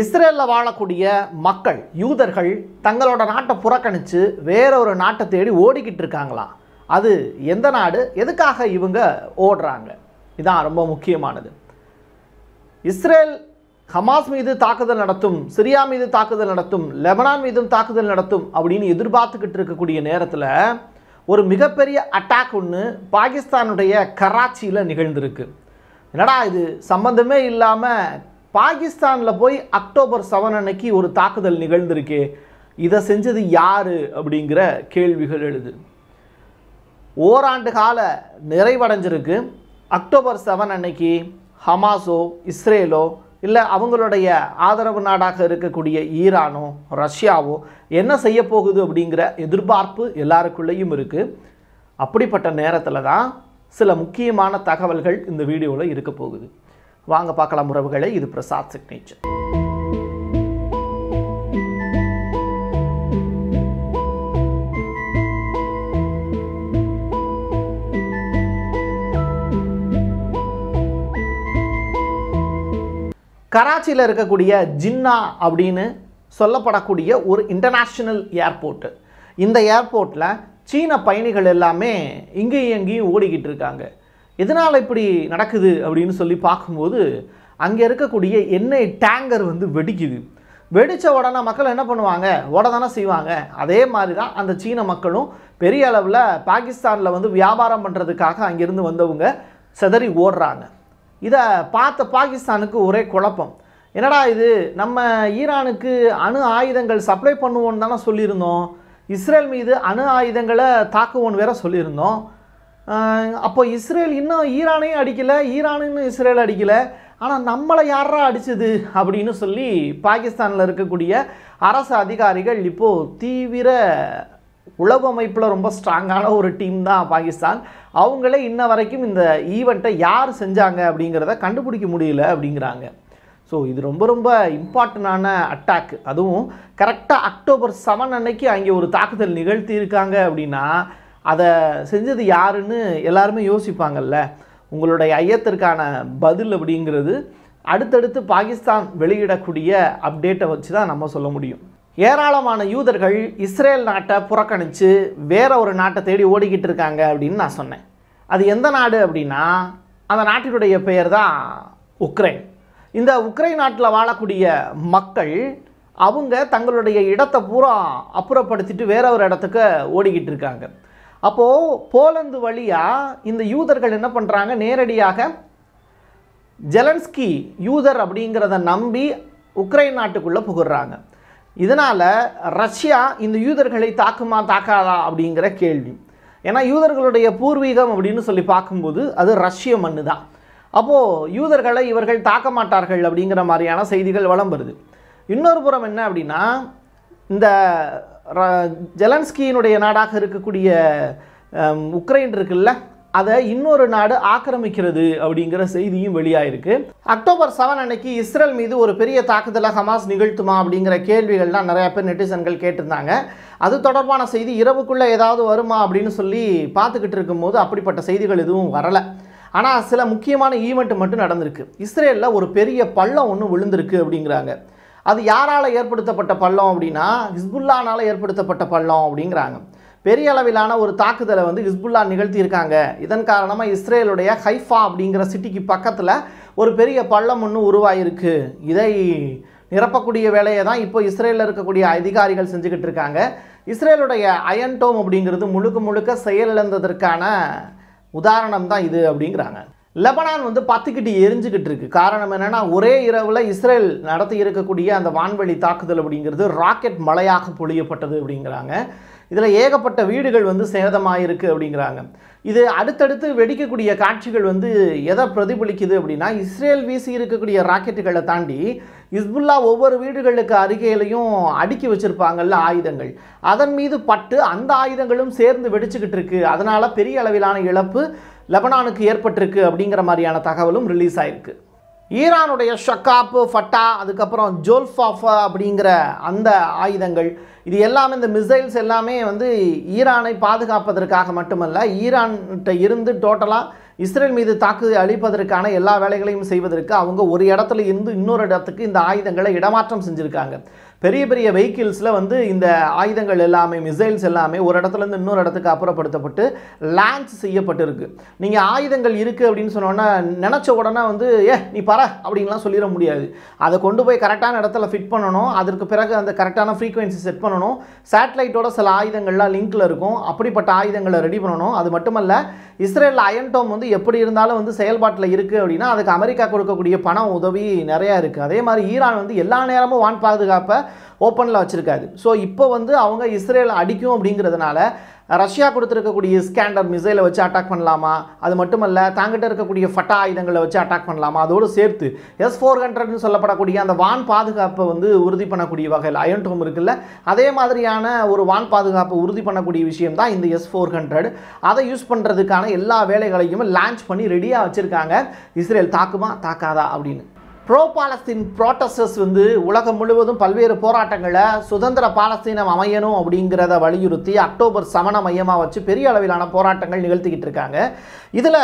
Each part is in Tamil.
இஸ்ரேலில் வாழக்கூடிய மக்கள் யூதர்கள் தங்களோட நாட்டை புறக்கணித்து வேற ஒரு நாட்டை தேடி ஓடிக்கிட்டு இருக்காங்களாம் அது எந்த நாடு எதுக்காக இவங்க ஓடுறாங்க இதுதான் ரொம்ப முக்கியமானது இஸ்ரேல் ஹமாஸ் மீது தாக்குதல் நடத்தும் சிரியா மீது தாக்குதல் நடத்தும் லெபனான் மீதும் தாக்குதல் நடத்தும் அப்படின்னு எதிர்பார்த்துக்கிட்டு இருக்கக்கூடிய நேரத்தில் ஒரு மிகப்பெரிய அட்டாக் ஒன்று பாகிஸ்தானுடைய கராச்சியில் நிகழ்ந்திருக்கு என்னடா இது சம்மந்தமே இல்லாமல் பாகிஸ்தானில் போய் அக்டோபர் செவன் அன்னைக்கு ஒரு தாக்குதல் நிகழ்ந்திருக்கு இதை செஞ்சது யார் அப்படிங்கிற கேள்விகள் எழுது ஓராண்டு கால நிறைவடைஞ்சிருக்கு அக்டோபர் செவன் அன்னைக்கு ஹமாஸோ இஸ்ரேலோ இல்லை அவங்களுடைய ஆதரவு நாடாக இருக்கக்கூடிய ஈரானோ ரஷ்யாவோ என்ன செய்ய போகுது அப்படிங்கிற எதிர்பார்ப்பு எல்லாருக்குள்ளேயும் இருக்குது அப்படிப்பட்ட நேரத்தில் தான் சில முக்கியமான தகவல்கள் இந்த வீடியோவில் இருக்க போகுது வாங்க பார்க்கலாம் உறவுகளை இது பிரசாத் சிக்னேச்சர் கராச்சியில் இருக்கக்கூடிய ஜின்னா அப்படின்னு சொல்லப்படக்கூடிய ஒரு இன்டர்நேஷ்னல் ஏர்போர்ட்டு இந்த ஏர்போர்ட்டில் சீன பயணிகள் எல்லாமே இங்கேயும் எங்கேயும் ஓடிக்கிட்டு இருக்காங்க எதனால் இப்படி நடக்குது அப்படின்னு சொல்லி பார்க்கும்போது அங்கே இருக்கக்கூடிய எண்ணெய் டேங்கர் வந்து வெடிக்குது வெடித்த உடனே மக்கள் என்ன பண்ணுவாங்க ஓட தானே செய்வாங்க அதே மாதிரி தான் அந்த சீன மக்களும் பெரிய அளவில் பாகிஸ்தானில் வந்து வியாபாரம் பண்ணுறதுக்காக அங்கேருந்து வந்தவங்க செதறி ஓடுறாங்க இதை பார்த்த பாகிஸ்தானுக்கு ஒரே குழப்பம் என்னடா இது நம்ம ஈரானுக்கு அணு ஆயுதங்கள் சப்ளை பண்ணுவோன்னு தானே சொல்லியிருந்தோம் இஸ்ரேல் மீது அணு ஆயுதங்களை தாக்குவோன்னு வேற சொல்லியிருந்தோம் அப்போ இஸ்ரேல் இன்னும் ஈரானையும் அடிக்கலை ஈரானுன்னு இஸ்ரேல் அடிக்கலை ஆனால் நம்மளை யாரா அடித்தது அப்படின்னு சொல்லி பாகிஸ்தானில் இருக்கக்கூடிய அரசு அதிகாரிகள் இப்போது தீவிர உலகமைப்பில் ரொம்ப ஸ்ட்ராங்கான ஒரு டீம் தான் பாகிஸ்தான் அவங்களே இன்ன வரைக்கும் இந்த ஈவெண்ட்டை யார் செஞ்சாங்க அப்படிங்கிறத கண்டுபிடிக்க முடியல அப்படிங்கிறாங்க ஸோ இது ரொம்ப ரொம்ப இம்பார்ட்டண்டான அட்டாக் அதுவும் கரெக்டாக அக்டோபர் செவன் அன்னைக்கு அங்கே ஒரு தாக்குதல் நிகழ்த்தி இருக்காங்க அப்படின்னா அதை செஞ்சது யாருன்னு எல்லாருமே யோசிப்பாங்கல்ல உங்களுடைய ஐயத்திற்கான பதில் அப்படிங்கிறது அடுத்தடுத்து பாகிஸ்தான் வெளியிடக்கூடிய அப்டேட்டை வச்சு தான் நம்ம சொல்ல முடியும் ஏராளமான யூதர்கள் இஸ்ரேல் நாட்டை புறக்கணித்து வேற ஒரு நாட்டை தேடி ஓடிக்கிட்டு இருக்காங்க அப்படின்னு நான் சொன்னேன் அது எந்த நாடு அப்படின்னா அந்த நாட்டினுடைய பெயர் தான் உக்ரைன் இந்த உக்ரைன் நாட்டில் வாழக்கூடிய மக்கள் அவங்க தங்களுடைய இடத்தை பூரா அப்புறப்படுத்திட்டு வேற ஒரு இடத்துக்கு ஓடிக்கிட்டு இருக்காங்க அப்போது போலந்து வழியாக இந்த யூதர்கள் என்ன பண்ணுறாங்க நேரடியாக ஜெலன்ஸ்கி யூதர் அப்படிங்கிறத நம்பி உக்ரைன் நாட்டுக்குள்ளே புகுறாங்க இதனால் ரஷ்யா இந்த யூதர்களை தாக்குமா தாக்காதா அப்படிங்கிற கேள்வி ஏன்னா யூதர்களுடைய பூர்வீகம் அப்படின்னு சொல்லி பார்க்கும்போது அது ரஷ்ய மண்ணு தான் அப்போது யூதர்களை இவர்கள் தாக்க மாட்டார்கள் அப்படிங்கிற மாதிரியான செய்திகள் வளம் வருது இன்னொரு புறம் என்ன அப்படின்னா இந்த ஜெலன்ஸ்கியினுடைய நாடாக இருக்கக்கூடிய உக்ரைன் இருக்குல்ல அதை இன்னொரு நாடு ஆக்கிரமிக்கிறது அப்படிங்கிற செய்தியும் வெளியாயிருக்கு அக்டோபர் செவன் அன்னைக்கு இஸ்ரேல் மீது ஒரு பெரிய தாக்குதலை ஹமாஸ் நிகழ்த்துமா அப்படிங்கிற கேள்விகள்லாம் நிறையா பேர் நெட்டிசன்கள் கேட்டிருந்தாங்க அது தொடர்பான செய்தி இரவுக்குள்ளே ஏதாவது வருமா அப்படின்னு சொல்லி பார்த்துக்கிட்டு இருக்கும்போது அப்படிப்பட்ட செய்திகள் எதுவும் வரலை ஆனால் சில முக்கியமான ஈவெண்ட் மட்டும் நடந்திருக்கு இஸ்ரேலில் ஒரு பெரிய பள்ளம் ஒன்று விழுந்திருக்கு அப்படிங்கிறாங்க அது யாரால் ஏற்படுத்தப்பட்ட பள்ளம் அப்படின்னா ஹிஸ்புல்லானால் ஏற்படுத்தப்பட்ட பள்ளம் அப்படிங்கிறாங்க பெரிய அளவிலான ஒரு தாக்குதலை வந்து ஹிஸ்புல்லா நிகழ்த்தியிருக்காங்க இதன் காரணமாக இஸ்ரேலுடைய ஹைஃபா அப்படிங்கிற சிட்டிக்கு பக்கத்தில் ஒரு பெரிய பள்ளம் ஒன்று உருவாயிருக்கு இதை நிரப்பக்கூடிய வேலையை தான் இப்போ இஸ்ரேலில் இருக்கக்கூடிய அதிகாரிகள் செஞ்சுக்கிட்டு இருக்காங்க இஸ்ரேலுடைய அயன்டோம் அப்படிங்கிறது முழுக்க முழுக்க செயலிழந்ததற்கான உதாரணம் தான் இது அப்படிங்கிறாங்க லெபனான் வந்து பத்துக்கிட்டு எரிஞ்சுக்கிட்டு இருக்கு காரணம் என்னென்னா ஒரே இரவில் இஸ்ரேல் நடத்தி இருக்கக்கூடிய அந்த வான்வெளி தாக்குதல் அப்படிங்கிறது ராக்கெட் மழையாக பொழியப்பட்டது அப்படிங்கிறாங்க இதில் ஏகப்பட்ட வீடுகள் வந்து சேதமாயிருக்கு அப்படிங்கிறாங்க இது அடுத்தடுத்து வெடிக்கக்கூடிய காட்சிகள் வந்து எதை பிரதிபலிக்குது அப்படின்னா இஸ்ரேல் வீசி இருக்கக்கூடிய ராக்கெட்டுகளை தாண்டி இஸ்புல்லா ஒவ்வொரு வீடுகளுக்கு அருகேலையும் அடுக்கி வச்சுருப்பாங்கல்ல ஆயுதங்கள் அதன் மீது பட்டு அந்த ஆயுதங்களும் சேர்ந்து வெடிச்சுக்கிட்டு இருக்கு அதனால் பெரிய அளவிலான இழப்பு லெபனானுக்கு ஏற்பட்டிருக்கு அப்படிங்கிற மாதிரியான தகவலும் ரிலீஸ் ஆயிருக்கு ஈரானுடைய ஷக்காப்பு ஃபட்டா அதுக்கப்புறம் ஜோல்ஃபாஃபா அப்படிங்கிற அந்த ஆயுதங்கள் இது எல்லாமே இந்த மிசைல்ஸ் எல்லாமே வந்து ஈரானை பாதுகாப்பதற்காக மட்டுமல்ல ஈரான்கிட்ட இருந்து டோட்டலாக இஸ்ரேல் மீது தாக்குதலை அளிப்பதற்கான எல்லா வேலைகளையும் செய்வதற்கு அவங்க ஒரு இடத்துல இருந்து இன்னொரு இடத்துக்கு இந்த ஆயுதங்களை இடமாற்றம் செஞ்சுருக்காங்க பெரிய பெரிய வெஹிக்கிள்ஸில் வந்து இந்த ஆயுதங்கள் எல்லாமே மிசைல்ஸ் எல்லாமே ஒரு இடத்துலேருந்து இன்னொரு இடத்துக்கு அப்புறப்படுத்தப்பட்டு லான்ச் செய்யப்பட்டிருக்கு நீங்கள் ஆயுதங்கள் இருக்குது அப்படின்னு சொன்னோன்னா நினச்ச உடனே வந்து ஏ நீ பர அப்படின்லாம் சொல்லிட முடியாது அதை கொண்டு போய் கரெக்டான இடத்துல ஃபிட் பண்ணணும் அதற்கு பிறகு அந்த கரெக்டான ஃப்ரீக்வன்சி செட் பண்ணணும் சேட்டலைட்டோட சில ஆயுதங்கள்லாம் லிங்க்கில் இருக்கும் அப்படிப்பட்ட ஆயுதங்களை ரெடி பண்ணணும் அது மட்டுமல்ல இஸ்ரேலில் அயன்டோம் வந்து எப்படி இருந்தாலும் வந்து செயல்பாட்டில் இருக்குது அப்படின்னா அதுக்கு அமெரிக்கா கொடுக்கக்கூடிய பணம் உதவி நிறையா இருக்குது அதே மாதிரி ஈரான் வந்து எல்லா நேரமும் வான் பாதுகாப்பை ஓப்பனில் வச்சுருக்காது ஸோ இப்போ வந்து அவங்க இஸ்ரேலை அடிக்கும் அப்படிங்கிறதுனால ரஷ்யா கொடுத்துருக்கக்கூடிய ஸ்கேண்டர் மிசைலை வச்சு அட்டாக் பண்ணலாமா அது மட்டுமல்ல தாங்கிட்ட இருக்கக்கூடிய ஃபட்டா ஆயுதங்களை வச்சு அட்டாக் பண்ணலாமா அதோடு சேர்த்து எஸ் ஃபோர் ஹண்ட்ரட்னு சொல்லப்படக்கூடிய அந்த வான் பாதுகாப்பை வந்து உறுதி பண்ணக்கூடிய வகையில் அயன்டோம் இருக்குல்ல அதே மாதிரியான ஒரு வான் பாதுகாப்பை உறுதி பண்ணக்கூடிய விஷயம் தான் இந்த எஸ் ஃபோர் ஹண்ட்ரட் அதை யூஸ் பண்ணுறதுக்கான எல்லா வேலைகளையும் லான்ச் பண்ணி ரெடியாக வச்சுருக்காங்க இஸ்ரேல் தாக்குமா தாக்காதா அப்படின்னு ப்ரோ பாலஸ்தீன் ப்ரோட்டஸ்டர்ஸ் வந்து உலகம் முழுவதும் பல்வேறு போராட்டங்களை சுதந்திர பாலஸ்தீனம் அமையணும் அப்படிங்கிறத வலியுறுத்தி அக்டோபர் சமண மையமாக வச்சு பெரிய அளவிலான போராட்டங்கள் நிகழ்த்திக்கிட்டு இருக்காங்க இதில்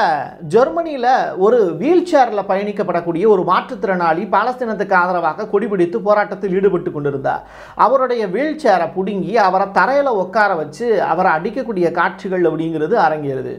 ஜெர்மனியில் ஒரு வீல் சேரில் பயணிக்கப்படக்கூடிய ஒரு மாற்றுத்திறனாளி பாலஸ்தீனத்துக்கு ஆதரவாக கொடிபிடித்து போராட்டத்தில் ஈடுபட்டு கொண்டிருந்தார் அவருடைய வீல் சேரை பிடுங்கி அவரை தரையில் உட்கார வச்சு அவரை அடிக்கக்கூடிய காட்சிகள் அப்படிங்கிறது அரங்கேறுது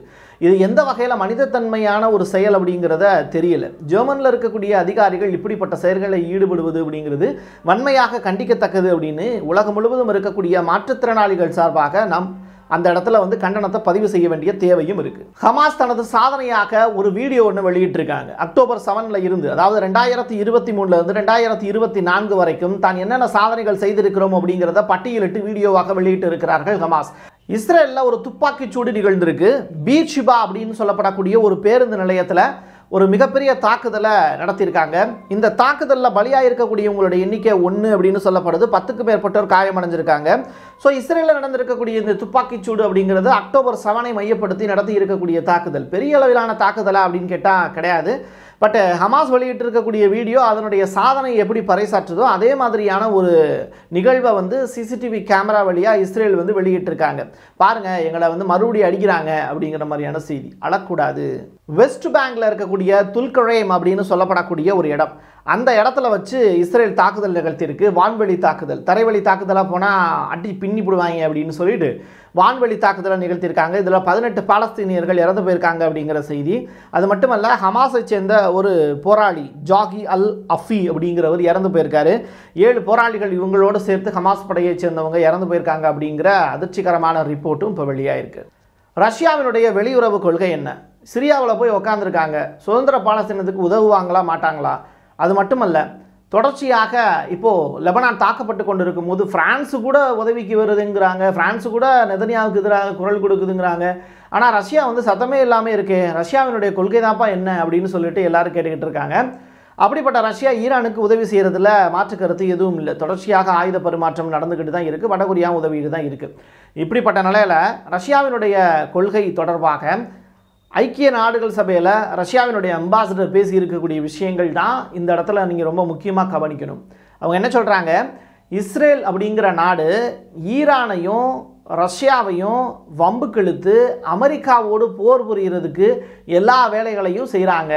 இது எந்த வகையில் மனிதத்தன்மையான ஒரு செயல் அப்படிங்கிறத தெரியல ஜெர்மனில் இருக்கக்கூடிய அதிகாரிகள் இப்படிப்பட்ட செயல்களில் ஈடுபடுவது அப்படிங்கிறது வன்மையாக கண்டிக்கத்தக்கது அப்படின்னு உலகம் முழுவதும் இருக்கக்கூடிய மாற்றுத்திறனாளிகள் சார்பாக நாம் அந்த இடத்துல வந்து கண்டனத்தை பதிவு செய்ய வேண்டிய தேவையும் இருக்குது ஹமாஸ் தனது சாதனையாக ஒரு வீடியோ ஒன்று வெளியிட்டிருக்காங்க அக்டோபர் செவனில் இருந்து அதாவது ரெண்டாயிரத்தி இருபத்தி மூணுலேருந்து ரெண்டாயிரத்தி இருபத்தி நான்கு வரைக்கும் தான் என்னென்ன சாதனைகள் செய்திருக்கிறோம் அப்படிங்கிறத பட்டியலிட்டு வீடியோவாக வெளியிட்டு இருக்கிறார்கள் ஹமாஸ் இஸ்ரேலில் ஒரு துப்பாக்கிச்சூடு நிகழ்ந்திருக்கு பீச்சிபா அப்படின்னு சொல்லப்படக்கூடிய ஒரு பேருந்து நிலையத்தில் ஒரு மிகப்பெரிய தாக்குதலை நடத்தியிருக்காங்க இந்த தாக்குதலில் பலியாக இருக்கக்கூடியவங்களுடைய எண்ணிக்கை ஒன்று அப்படின்னு சொல்லப்படுது பத்துக்கு மேற்பட்டோர் காயமடைஞ்சிருக்காங்க ஸோ இஸ்ரேலில் நடந்திருக்கக்கூடிய இந்த துப்பாக்கிச்சூடு அப்படிங்கிறது அக்டோபர் செவனை மையப்படுத்தி நடத்தி இருக்கக்கூடிய தாக்குதல் பெரிய அளவிலான தாக்குதலா அப்படின்னு கேட்டால் கிடையாது பட் ஹமாஸ் வெளியிட்டிருக்கக்கூடிய வீடியோ அதனுடைய சாதனை எப்படி பறைசாற்றுதோ அதே மாதிரியான ஒரு நிகழ்வை வந்து சிசிடிவி கேமரா வழியாக இஸ்ரேல் வந்து வெளியிட்டிருக்காங்க பாருங்கள் எங்களை வந்து மறுபடியும் அடிக்கிறாங்க அப்படிங்கிற மாதிரியான செய்தி அழக்கூடாது வெஸ்ட் பேங்கில் இருக்கக்கூடிய துல்கழேம் அப்படின்னு சொல்லப்படக்கூடிய ஒரு இடம் அந்த இடத்துல வச்சு இஸ்ரேல் தாக்குதல் நிகழ்த்தியிருக்கு வான்வெளி தாக்குதல் தரைவழி தாக்குதலாக போனால் அடி பின்னி போடுவாங்க அப்படின்னு சொல்லிட்டு வான்வெளி தாக்குதலை நிகழ்த்தியிருக்காங்க இதில் பதினெட்டு பாலஸ்தீனியர்கள் இறந்து போயிருக்காங்க அப்படிங்கிற செய்தி அது மட்டுமல்ல ஹமாஸை சேர்ந்த ஒரு போராளி ஜாகி அல் அஃபி அப்படிங்கிறவர் இறந்து போயிருக்காரு ஏழு போராளிகள் இவங்களோடு சேர்த்து ஹமாஸ் படையை சேர்ந்தவங்க இறந்து போயிருக்காங்க அப்படிங்கிற அதிர்ச்சிகரமான ரிப்போர்ட்டும் இப்போ வெளியாயிருக்கு ரஷ்யாவினுடைய வெளியுறவு கொள்கை என்ன சிரியாவில் போய் உக்காந்துருக்காங்க சுதந்திர பாலஸ்தீனத்துக்கு உதவுவாங்களா மாட்டாங்களா அது மட்டுமல்ல தொடர்ச்சியாக இப்போது லெபனான் தாக்கப்பட்டு கொண்டு இருக்கும்போது ஃப்ரான்ஸு கூட உதவிக்கு வருதுங்கிறாங்க ஃப்ரான்ஸு கூட நெதனியாவுக்கு எதிராக குரல் கொடுக்குதுங்கிறாங்க ஆனால் ரஷ்யா வந்து சத்தமே இல்லாமல் இருக்கே ரஷ்யாவினுடைய கொள்கை தான்ப்பா என்ன அப்படின்னு சொல்லிட்டு எல்லாரும் கேட்டுக்கிட்டு இருக்காங்க அப்படிப்பட்ட ரஷ்யா ஈரானுக்கு உதவி செய்கிறதுல மாற்று கருத்து எதுவும் இல்லை தொடர்ச்சியாக ஆயுத பரிமாற்றம் நடந்துக்கிட்டு தான் இருக்குது வடகொரியா உதவிட்டு தான் இருக்குது இப்படிப்பட்ட நிலையில் ரஷ்யாவினுடைய கொள்கை தொடர்பாக ஐக்கிய நாடுகள் சபையில் ரஷ்யாவினுடைய அம்பாசடர் பேசியிருக்கக்கூடிய விஷயங்கள் தான் இந்த இடத்துல நீங்கள் ரொம்ப முக்கியமாக கவனிக்கணும் அவங்க என்ன சொல்கிறாங்க இஸ்ரேல் அப்படிங்கிற நாடு ஈரானையும் ரஷ்யாவையும் வம்பு கெழுத்து அமெரிக்காவோடு போர் புரிகிறதுக்கு எல்லா வேலைகளையும் செய்கிறாங்க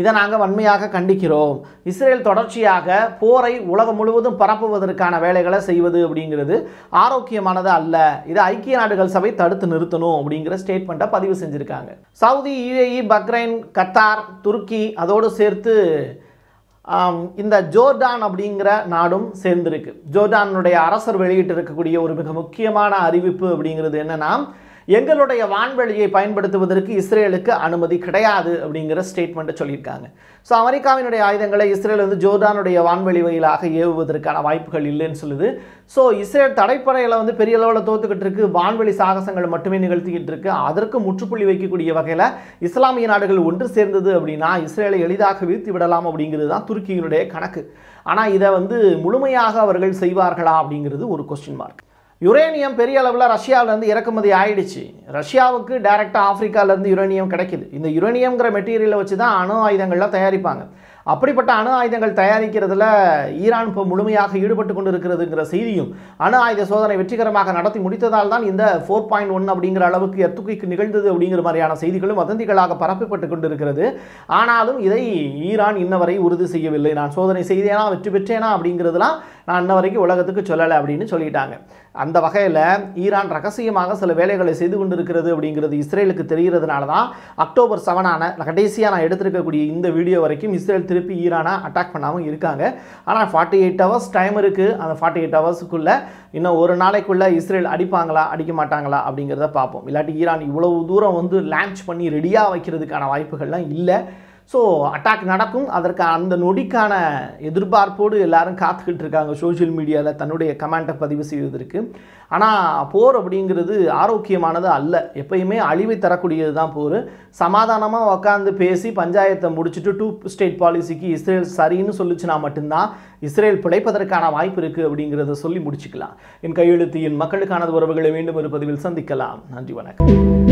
இதை நாங்கள் வன்மையாக கண்டிக்கிறோம் இஸ்ரேல் தொடர்ச்சியாக போரை உலகம் முழுவதும் பரப்புவதற்கான வேலைகளை செய்வது அப்படிங்கிறது ஆரோக்கியமானது அல்ல இதை ஐக்கிய நாடுகள் சபை தடுத்து நிறுத்தணும் அப்படிங்கிற ஸ்டேட்மெண்ட்டை பதிவு செஞ்சுருக்காங்க சவுதி யுஏஇ பக்ரைன் கத்தார் துருக்கி அதோடு சேர்த்து இந்த ஜோர்டான் அப்படிங்கிற நாடும் சேர்ந்திருக்கு ஜோர்டானுடைய அரசர் வெளியிட்டிருக்கக்கூடிய ஒரு மிக முக்கியமான அறிவிப்பு அப்படிங்கிறது என்னன்னா எங்களுடைய வான்வெளியை பயன்படுத்துவதற்கு இஸ்ரேலுக்கு அனுமதி கிடையாது அப்படிங்கிற ஸ்டேட்மெண்ட்டை சொல்லியிருக்காங்க ஸோ அமெரிக்காவினுடைய ஆயுதங்களை இஸ்ரேல் வந்து ஜோர்டானுடைய வான்வெளி வழியிலாக ஏவுவதற்கான வாய்ப்புகள் இல்லைன்னு சொல்லுது ஸோ இஸ்ரேல் தடைப்படையில் வந்து பெரிய அளவில் தோத்துக்கிட்டு இருக்கு வான்வெளி சாகசங்கள் மட்டுமே நிகழ்த்திக்கிட்டு இருக்கு அதற்கு முற்றுப்புள்ளி வைக்கக்கூடிய வகையில் இஸ்லாமிய நாடுகள் ஒன்று சேர்ந்தது அப்படின்னா இஸ்ரேலை எளிதாக வீழ்த்தி விடலாம் அப்படிங்கிறது தான் துருக்கியினுடைய கணக்கு ஆனால் இதை வந்து முழுமையாக அவர்கள் செய்வார்களா அப்படிங்கிறது ஒரு கொஸ்டின் மார்க் யுரேனியம் பெரிய அளவில் ரஷ்யாவிலேருந்து இறக்குமதி ஆயிடுச்சு ரஷ்யாவுக்கு டைரெக்டாக ஆஃப்ரிக்காவிலேருந்து யுரேனியம் கிடைக்குது இந்த யுரேனியம்ங்கிற மெட்டீரியலை வச்சு தான் அணு ஆயுதங்கள்லாம் தயாரிப்பாங்க அப்படிப்பட்ட அணு ஆயுதங்கள் தயாரிக்கிறதுல ஈரான் இப்போ முழுமையாக ஈடுபட்டு கொண்டு இருக்கிறதுங்கிற செய்தியும் அணு ஆயுத சோதனை வெற்றிகரமாக நடத்தி முடித்ததால் தான் இந்த ஃபோர் பாயிண்ட் ஒன் அப்படிங்கிற அளவுக்கு எத்துக்கைக்கு நிகழ்ந்தது அப்படிங்கிற மாதிரியான செய்திகளும் வதந்திகளாக பரப்பப்பட்டு கொண்டிருக்கிறது ஆனாலும் இதை ஈரான் இன்னவரை உறுதி செய்யவில்லை நான் சோதனை செய்தேனா வெற்றி பெற்றேனா அப்படிங்கிறதுலாம் நான் இன்ன வரைக்கும் உலகத்துக்கு சொல்லலை அப்படின்னு சொல்லிட்டாங்க அந்த வகையில் ஈரான் ரகசியமாக சில வேலைகளை செய்து கொண்டிருக்கிறது அப்படிங்கிறது இஸ்ரேலுக்கு தெரிகிறதுனால தான் அக்டோபர் செவனான கடைசியாக நான் எடுத்திருக்கக்கூடிய இந்த வீடியோ வரைக்கும் இஸ்ரேல் திருப்பி ஈரானை அட்டாக் பண்ணாமல் இருக்காங்க ஆனால் ஃபார்ட்டி எயிட் ஹவர்ஸ் டைம் இருக்குது அந்த ஃபார்ட்டி எயிட் ஹவர்ஸுக்குள்ளே இன்னும் ஒரு நாளைக்குள்ளே இஸ்ரேல் அடிப்பாங்களா அடிக்க மாட்டாங்களா அப்படிங்கிறத பார்ப்போம் இல்லாட்டி ஈரான் இவ்வளவு தூரம் வந்து லான்ச் பண்ணி ரெடியாக வைக்கிறதுக்கான வாய்ப்புகள்லாம் இல்லை ஸோ அட்டாக் நடக்கும் அதற்கு அந்த நொடிக்கான எதிர்பார்ப்போடு எல்லாரும் காத்துக்கிட்டு இருக்காங்க சோஷியல் மீடியாவில் தன்னுடைய கமெண்ட்டை பதிவு செய்வதற்கு ஆனால் போர் அப்படிங்கிறது ஆரோக்கியமானது அல்ல எப்பயுமே அழிவை தரக்கூடியது தான் போர் சமாதானமாக உக்காந்து பேசி பஞ்சாயத்தை முடிச்சுட்டு டூ ஸ்டேட் பாலிசிக்கு இஸ்ரேல் சரின்னு சொல்லிச்சுன்னா மட்டும்தான் இஸ்ரேல் பிழைப்பதற்கான வாய்ப்பு இருக்குது அப்படிங்கிறத சொல்லி முடிச்சுக்கலாம் என் கையெழுத்து என் மக்களுக்கானது உறவுகளை மீண்டும் ஒரு பதிவில் சந்திக்கலாம் நன்றி வணக்கம்